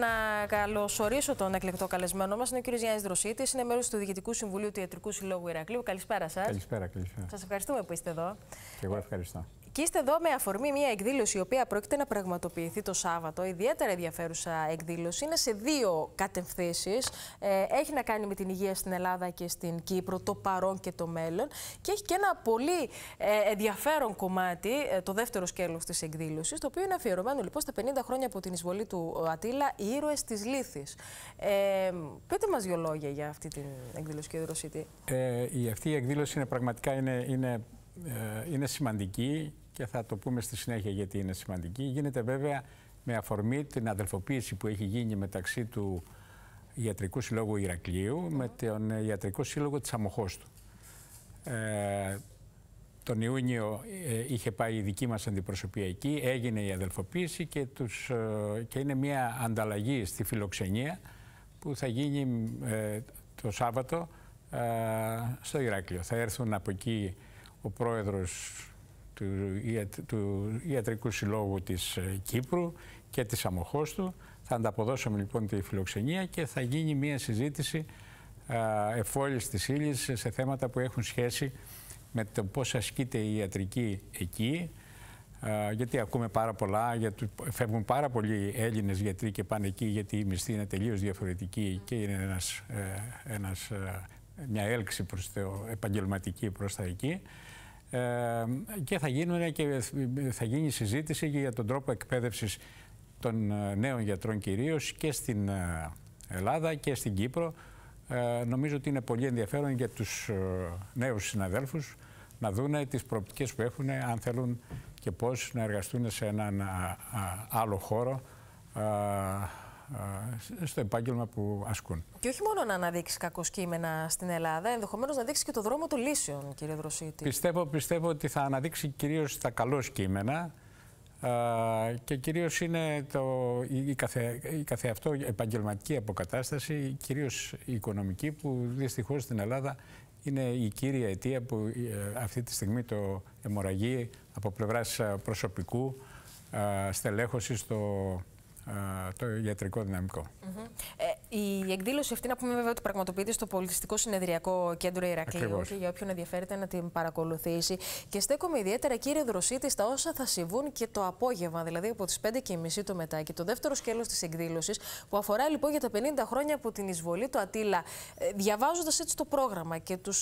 Να καλωσορίσω τον εκλεκτό καλεσμένο μας. Είναι ο κ. Γιάννης Δροσίτης, είναι μέρο του Διοικητικού Συμβουλίου του Ιατρικού Συλλόγου Ηρακλείου. Καλησπέρα σας. Καλησπέρα, καλησπέρα. Σας ευχαριστούμε που είστε εδώ. Και εγώ ευχαριστώ. Και είστε εδώ με αφορμή μια εκδήλωση η οποία πρόκειται να πραγματοποιηθεί το Σάββατο. Ιδιαίτερα ενδιαφέρουσα εκδήλωση. Είναι σε δύο κατευθύνσεις. Ε, έχει να κάνει με την υγεία στην Ελλάδα και στην Κύπρο, το παρόν και το μέλλον. Και έχει και ένα πολύ ε, ενδιαφέρον κομμάτι, ε, το δεύτερο σκέλος της εκδήλωσης, το οποίο είναι αφιερωμένο λοιπόν στα 50 χρόνια από την εισβολή του Ατήλα, οι ήρωες της Λύθης. Ε, πείτε μας δύο λόγια για αυτή την εκδήλωση, κύριε Ε, αυτή η εκδήλωση είναι πραγματικά είναι, είναι, είναι σημαντική και θα το πούμε στη συνέχεια γιατί είναι σημαντική. Γίνεται βέβαια με αφορμή την αδελφοποίηση που έχει γίνει μεταξύ του Ιατρικού Συλλόγου Ηρακλείου με τον ε, Ιατρικό Σύλλογο της Αμοχώστου. Ε, τον Ιούνιο ε, είχε πάει η δική μας αντιπροσωπεία εκεί, έγινε η αδελφοποίηση και, ε, και είναι μια ανταλλαγή στη φιλοξενία που θα γίνει το Σάββατο στο Ηράκλειο. Θα έρθουν από εκεί ο πρόεδρος του, Ιατρικού Συλλόγου της ε, Κύπρου και της Αμοχώστου. Θα ανταποδώσουμε λοιπόν τη φιλοξενία και θα γίνει μια συζήτηση εφόλης της ύλης σε θέματα που έχουν σχέση με το πώς ασκείται η ιατρική εκεί, γιατί ακούμε πάρα πολλά, γιατί φεύγουν πάρα πολλοί Έλληνες γιατροί και πάνε εκεί γιατί η μισθή είναι τελείως διαφορετική και είναι ένας, ε, ένας, ε, μια έλξη προς το επαγγελματική προς τα εκεί. Ε, και θα, γίνουν, ε, και θα γίνει συζήτηση για τον τρόπο εκπαίδευσης των ε, νέων γιατρών κυρίως και στην Ελλάδα και στην Κύπρο. νομίζω ότι είναι πολύ ενδιαφέρον για τους νέους συναδέλφους να δούνε τις προοπτικές που έχουν αν θέλουν και πώς να εργαστούν σε έναν άλλο χώρο στο επάγγελμα που ασκούν. Και όχι μόνο να αναδείξεις κακό στην Ελλάδα, ενδεχομένως να δείξεις και το δρόμο των λύσεων, κύριε Δροσίτη. Πιστεύω, πιστεύω ότι θα αναδείξει κυρίως τα καλό κείμενα και κυρίως είναι το, η, καθε, η καθεαυτό επαγγελματική αποκατάσταση, κυρίως η οικονομική, που δυστυχώς στην Ελλάδα είναι η κύρια αιτία που ε, αυτή τη στιγμή το εμορραγεί από πλευράς ε, προσωπικού ε, στελέχωσης στο το ιατρικό δυναμικό. Ε, η εκδήλωση αυτή, να πούμε βέβαια, ότι πραγματοποιείται στο Πολιτιστικό Συνεδριακό Κέντρο Ηρακλείου και για όποιον ενδιαφέρεται να την παρακολουθήσει. Και στέκομαι ιδιαίτερα, κύριε Δροσίτη, στα όσα θα συμβούν και το απόγευμα, δηλαδή από τις 5.30 το μετά. Και το δεύτερο σκέλος της εκδήλωσης, που αφορά λοιπόν για τα 50 χρόνια από την εισβολή του Ατήλα. Ε, Διαβάζοντας έτσι το πρόγραμμα και τους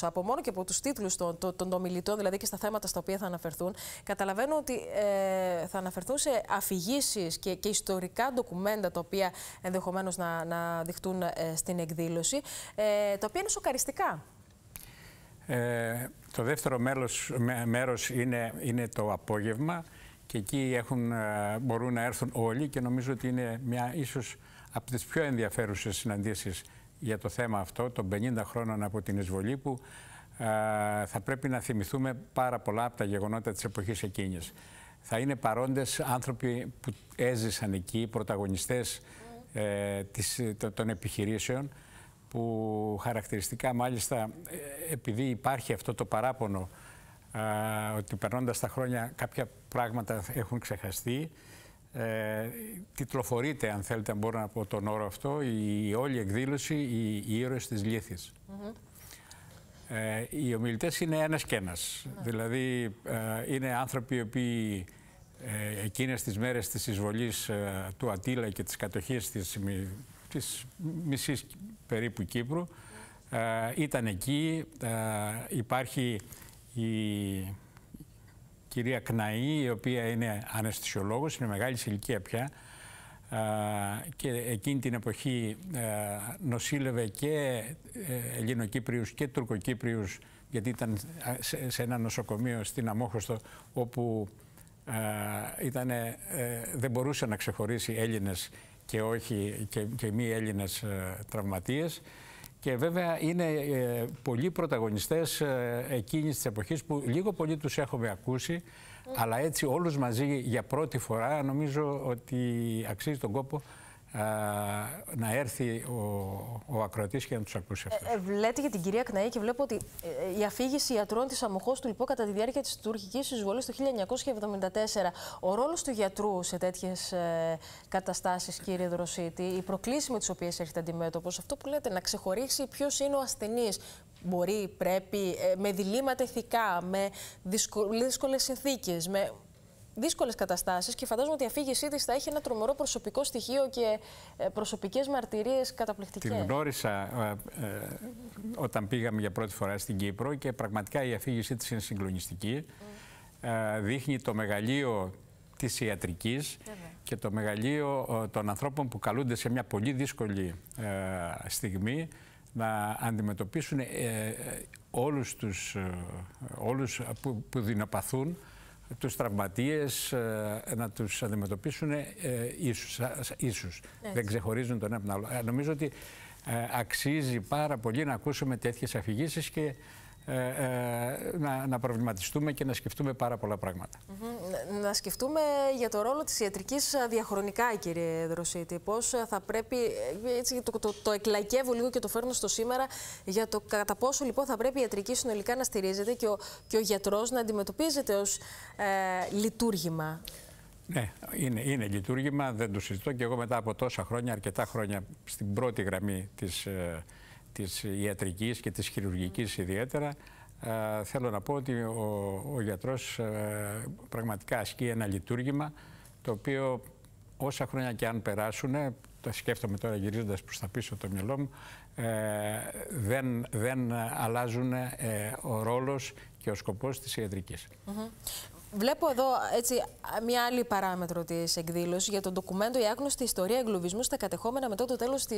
από μόνο και από τους τίτλους των, των, των δηλαδή και στα θέματα στα οποία θα αναφερθούν, καταλαβαίνω ότι ε, θα αναφερθούν σε αφηγήσεις και, και ιστορικά ντοκουμέντα τα οποία ενδεχομένως να, να δειχτούν ε, στην εκδήλωση, ε, τα οποία είναι σοκαριστικά. Ε, το δεύτερο μέρος μέρος είναι, είναι το απόγευμα και εκεί έχουν, ε, μπορούν να έρθουν όλοι και νομίζω ότι είναι μια ίσως από τις πιο ενδιαφέρουσες συναντήσεις για το θέμα αυτό των 50 χρόνων από την εισβολή που ε, θα πρέπει να θυμηθούμε πάρα πολλά από τα γεγονότα της εποχής εκείνης. Θα είναι παρόντες άνθρωποι που έζησαν εκεί, πρωταγωνιστές ε, της, των επιχειρήσεων που χαρακτηριστικά μάλιστα ε, επειδή υπάρχει αυτό το παράπονο ότι περνώντας τα χρόνια κάποια πράγματα έχουν ξεχαστεί ε, τιτλοφορείται, αν θέλετε, μπορώ να πω τον όρο αυτό, η, η όλη εκδήλωση «Οι, οι ηρωες της Λύθης». Ε, οι ομιλητές είναι ένας και ένας. Ναι. Δηλαδή, ε, είναι άνθρωποι οι οποίοι ε, εκείνες τις μέρες της εισβολής ε, του Ατήλα και της κατοχής της, μη, της μισής περίπου Κύπρου, ήταν εκεί. Υπάρχει η κυρία Κναή, η οποία είναι αναισθησιολόγος, είναι μεγάλη ηλικία πια και εκείνη την εποχή νοσήλευε και ε, Ελληνοκύπριους και Τουρκοκύπριους γιατί ήταν σε ένα νοσοκομείο στην Αμόχωστο όπου ήτανε, ε, δεν μπορούσε να ξεχωρίσει Έλληνες και, όχι, και, και μη Έλληνες ε, τραυματίες. Και βέβαια είναι ε, πολλοί πρωταγωνιστές ε, εκείνης της εποχής που λίγο πολύ τους έχουμε ακούσει, αλλά έτσι όλους μαζί για πρώτη φορά νομίζω ότι αξίζει τον κόπο να έρθει ο, ο ακροατής και να τους ακούσει αυτό. Ε, ε λέτε για την κυρία Κναή και βλέπω ότι ε, ε, η αφήγηση ιατρών της αμοχώ του λοιπόν κατά τη διάρκεια της Τουρκικής εισβολής το 1974. Ο ρόλος του γιατρού σε τέτοιες καταστάσει, καταστάσεις κύριε Δροσίτη, οι προκλήση με τις οποίες έρχεται αντιμέτωπος, αυτό που λέτε να ξεχωρίσει ποιος είναι ο ασθενής μπορεί, πρέπει, με διλήμματα ηθικά, με δύσκολες συνθήκες. με δύσκολες καταστάσεις και φαντάζομαι ότι η αφήγησή της θα έχει ένα τρομερό προσωπικό στοιχείο και ε, προσωπικές μαρτυρίες καταπληκτικές. Την γνώρισα ε, ε, όταν πήγαμε για πρώτη φορά στην Κύπρο και πραγματικά η αφήγησή της είναι συγκλονιστική. δείχνει το μεγαλείο της ιατρικής και το μεγαλείο των ανθρώπων που καλούνται σε μια πολύ δύσκολη στιγμή να αντιμετωπίσουν όλους τους όλους που, που τους τραυματίες ε, να τους αντιμετωπίσουν ε, ίσους. ίσους. Δεν ξεχωρίζουν τον ένα από τον άλλο. Ε, νομίζω ότι αξίζει πάρα πολύ να ακούσουμε τέτοιες αφηγήσεις και ε, ε, να, να προβληματιστούμε και να σκεφτούμε πάρα πολλά πράγματα. Να σκεφτούμε για το ρόλο της ιατρικής διαχρονικά, κύριε Δροσίτη. Πώς θα πρέπει, ε, έτσι, το, το, το λίγο και το φέρνω στο σήμερα, για το κατά πόσο λοιπόν θα πρέπει η ιατρική συνολικά να στηρίζεται και ο, και ο γιατρός να αντιμετωπίζεται ως ε, λειτουργήμα. Ναι, είναι, είναι λειτουργήμα, δεν το συζητώ και εγώ μετά από τόσα χρόνια, αρκετά χρόνια στην πρώτη γραμμή της ε, της ιατρικής και της χειρουργικής ιδιαίτερα, ε, θέλω να πω ότι ο, γιατρός ε, πραγματικά ασκεί ένα λειτουργήμα το οποίο όσα χρόνια και αν περάσουν, τα σκέφτομαι τώρα γυρίζοντας προς τα πίσω το μυαλό μου, ε, δεν, δεν αλλάζουν ε, ο ρόλος και ο σκοπός της ιατρικής. Βλέπω εδώ έτσι, μια άλλη παράμετρο της εκδήλωσης για τον ντοκουμέντο Η άγνωστη ιστορία εγκλωβισμού στα κατεχόμενα μετά το τέλος της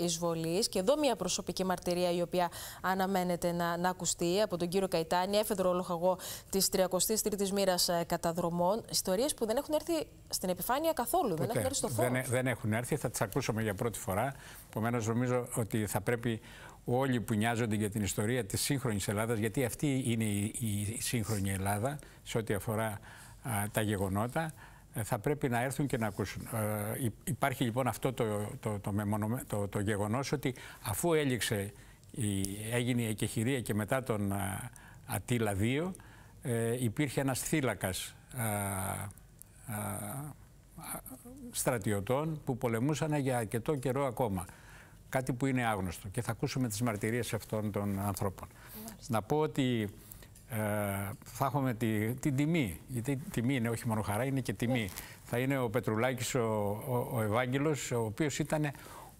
ε, εισβολής. Και εδώ μια προσωπική μαρτυρία η οποία αναμένεται να, να ακουστεί από τον κύριο Καϊτάνη, έφεδρο ολοχαγό της 33η μοίρα καταδρομών. Ιστορίες που δεν έχουν έρθει στην επιφάνεια καθόλου, δεν έχουν έρθει στο φω. Δεν, ε, δεν έχουν έρθει, θα τις ακούσουμε για πρώτη φορά. Επομένως, νομίζω ότι θα πρέπει όλοι που νοιάζονται για την ιστορία της σύγχρονης Ελλάδας, γιατί αυτή είναι η, σύγχρονη Ελλάδα σε ό,τι αφορά τα γεγονότα, ε, θα πρέπει να έρθουν και να ακούσουν. Ε, υπάρχει λοιπόν αυτό το, το, το, γεγονός ότι αφού έληξε, η, έγινε η εκεχηρία και μετά τον α, 2, ε, υπήρχε ένας θύλακας α, στρατιωτών που πολεμούσαν για αρκετό καιρό ακόμα. Κάτι που είναι άγνωστο και θα ακούσουμε τις μαρτυρίες αυτών των ανθρώπων. Να πω ότι ε, θα έχουμε την τιμή, γιατί τιμή είναι όχι μόνο χαρά, είναι και τιμή. Ναι. Θα είναι ο Πετρουλάκης ο, ο, ο Ευάγγελος, ο οποίος ήταν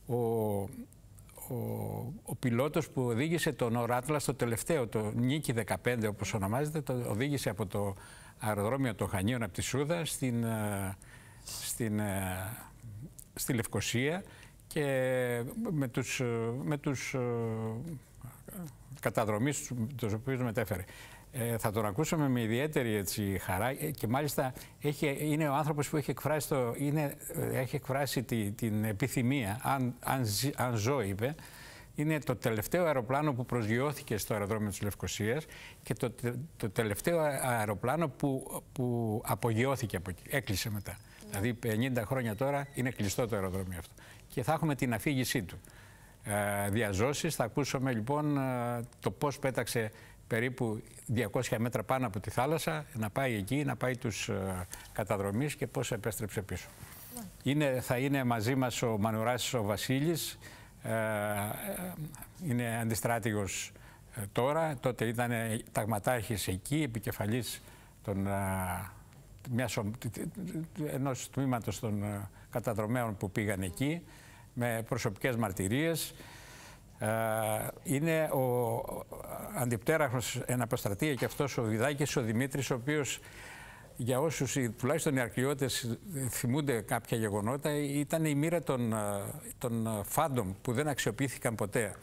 ο, ο, ο πιλότος που οδήγησε τον Οράτλα στο τελευταίο, το Νίκη 15 όπως ονομάζεται, το οδήγησε από το αεροδρόμιο των Χανίων από τη Σούδα στην, ε, στην, ε, στη Λευκοσία και με τους, με τους ε, καταδρομής τους οποίους μετέφερε. Ε, θα τον ακούσαμε με ιδιαίτερη έτσι, χαρά ε, και μάλιστα έχει, είναι ο άνθρωπος που έχει εκφράσει, το, είναι, ε, έχει την επιθυμία, αν, αν, ζω είπε, είναι το τελευταίο αεροπλάνο που προσγειώθηκε στο αεροδρόμιο της Λευκοσίας και το, το τελευταίο αεροπλάνο που, που απογειώθηκε από εκεί, έκλεισε μετά. Ναι. Δηλαδή 50 χρόνια τώρα είναι κλειστό το αεροδρόμιο αυτό και θα έχουμε την αφήγησή του. Ε, διαζώσεις, θα ακούσουμε λοιπόν ε, το πώς πέταξε περίπου 200 μέτρα πάνω από τη θάλασσα, να πάει εκεί, να πάει τους ε, καταδρομείς και πώς επέστρεψε πίσω. Είναι, θα είναι μαζί μας ο Μανουράσης ο Βασίλης, ε, είναι αντιστράτηγος τώρα, τότε ήταν ταγματάρχης εκεί, επικεφαλής των ενός τμήματος των ε, καταδρομέων που πήγαν εκεί με προσωπικές μαρτυρίες. Ε, είναι ο αντιπτέραχος εν αποστρατεία και αυτός ο Βιδάκης, ο Δημήτρης, ο οποίος για όσους τουλάχιστον οι αρκλειώτες, θυμούνται κάποια γεγονότα, ήταν η μοίρα των, ε, των φάντων που δεν αξιοποιήθηκαν ποτέ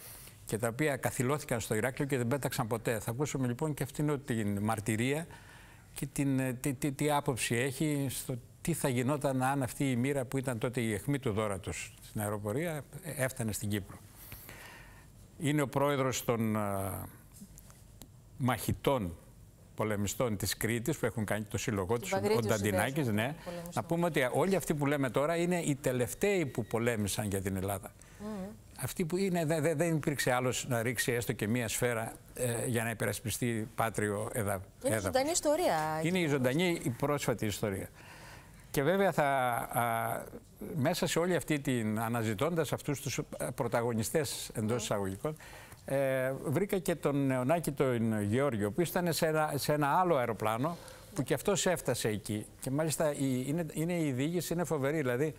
και τα οποία καθυλώθηκαν στο Ηράκλειο και δεν πέταξαν ποτέ. Θα ακούσουμε λοιπόν και αυτήν την μαρτυρία και την, ε, τι, άποψη έχει στο τι θα γινόταν αν αυτή η μοίρα που ήταν τότε η αιχμή του δόρατος στην αεροπορία ε, έφτανε στην Κύπρο. Είναι ο πρόεδρος των ε, μαχητών πολεμιστών της Κρήτης που έχουν κάνει το σύλλογό τους, ο Νταντινάκης. Ναι. Να πούμε ότι όλοι αυτοί που λέμε τώρα είναι οι τελευταίοι που πολέμησαν για την Ελλάδα. Αυτή που είναι, δεν δε, δεν υπήρξε άλλος να ρίξει έστω και μία σφαίρα ε, για να υπερασπιστεί πάτριο έδαφο. Είναι η ζωντανή ιστορία. Είναι η ζωντανή, η πρόσφατη ιστορία. Και βέβαια θα, α, μέσα σε όλη αυτή την, αναζητώντας αυτούς τους πρωταγωνιστές εντός ναι. εισαγωγικών, ε, βρήκα και τον Νεονάκη τον Γεώργιο, που ήταν σε ένα, σε ένα άλλο αεροπλάνο, που και αυτός έφτασε εκεί. Και μάλιστα η, είναι, είναι, η διήγηση είναι φοβερή, δηλαδή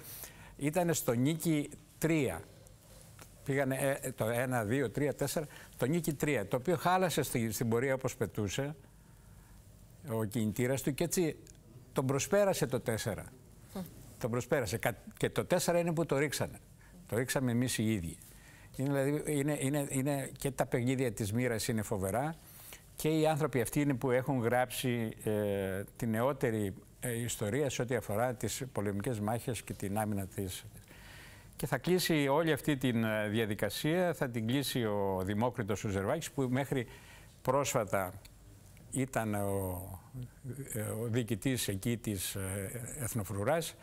ήταν στο Νίκη 3. Πήγανε ε, ε, το 1, 2, 3, 4, το νίκη 3, το οποίο χάλασε στη, στην πορεία όπως πετούσε ο κινητήρας του και έτσι τον προσπέρασε το 4. Τον προσπέρασε. Και το 4 είναι που το ρίξανε. Το ρίξαμε εμείς οι ίδιοι. Είναι, δηλαδή, είναι, είναι, είναι και τα παιχνίδια της μοίρας είναι φοβερά και οι άνθρωποι αυτοί είναι που έχουν γράψει ε, την νεότερη ε, ιστορία σε ό,τι αφορά τις πολεμικές μάχες και την άμυνα της και θα κλείσει όλη αυτή τη ε, διαδικασία, θα την κλείσει ο Δημόκριτος Ζερβάκης που μέχρι πρόσφατα ήταν ο, ε, ο διοικητής εκεί της ε, Εθνοφρουράς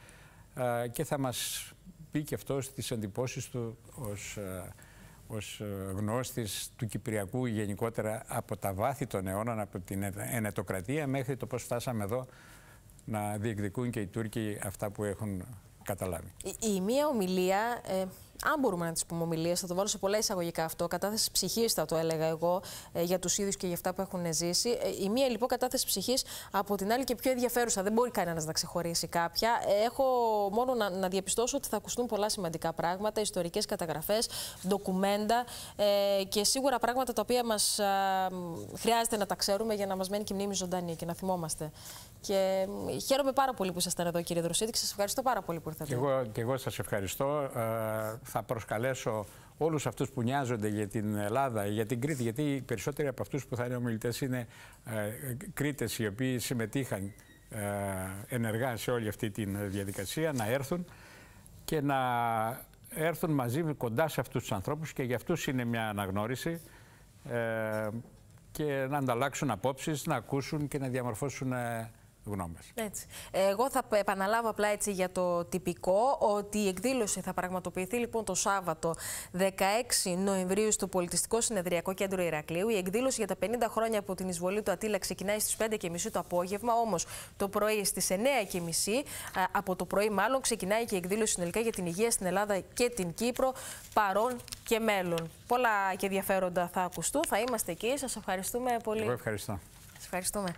και θα μας πει και αυτός τις εντυπώσεις του ως, ως γνώστης του Κυπριακού γενικότερα από τα βάθη των αιώνων, από την ενετοκρατία μέχρι το πώς φτάσαμε εδώ να διεκδικούν και οι Τούρκοι αυτά που έχουν καταλάβει. Η, η μία ομιλία, ε, αν μπορούμε να της πούμε ομιλίες, θα το βάλω σε πολλά εισαγωγικά αυτό, κατάθεση ψυχής θα το έλεγα εγώ ε, για τους ίδιους και για αυτά που έχουν ζήσει. Ε, η μία λοιπόν κατάθεση ψυχής, από την άλλη και πιο ενδιαφέρουσα, δεν μπορεί κανένας να ξεχωρίσει κάποια. Ε, έχω μόνο να, να διαπιστώσω ότι θα ακουστούν πολλά σημαντικά πράγματα, ιστορικές καταγραφές, ντοκουμέντα ε, και σίγουρα πράγματα τα οποία μας χρειάζεται να τα ξέρουμε για να μας μένει και η μνήμη ζωντανή και να θυμόμαστε και χαίρομαι πάρα πολύ που ήσασταν εδώ, κύριε Δροσίτη, και σας ευχαριστώ πάρα πολύ που ήρθατε. Και εγώ, εγώ σας ευχαριστώ. Ε, θα προσκαλέσω όλους αυτούς που νοιάζονται για την Ελλάδα, για την Κρήτη, γιατί οι περισσότεροι από αυτούς που θα είναι ομιλητές είναι ε, Κρήτες οι οποίοι συμμετείχαν ε, ενεργά σε όλη αυτή τη διαδικασία, να έρθουν και να έρθουν μαζί κοντά σε αυτούς τους ανθρώπους και για αυτούς είναι μια αναγνώριση ε, και να ανταλλάξουν απόψεις, να ακούσουν και να διαμορφώσουν ε, έτσι. Εγώ θα επαναλάβω απλά έτσι για το τυπικό ότι η εκδήλωση θα πραγματοποιηθεί λοιπόν το Σάββατο 16 Νοεμβρίου στο Πολιτιστικό Συνεδριακό Κέντρο Ηρακλείου. Η εκδήλωση για τα 50 χρόνια από την εισβολή του Ατήλα ξεκινάει στις 5.30 το απόγευμα, όμως το πρωί στις 9.30 από το πρωί μάλλον ξεκινάει και η εκδήλωση συνολικά για την υγεία στην Ελλάδα και την Κύπρο παρόν και μέλλον. Πολλά και ενδιαφέροντα θα ακουστούν. Θα είμαστε εκεί. Σας ευχαριστούμε πολύ. Εγώ ευχαριστώ. Σας ευχαριστούμε.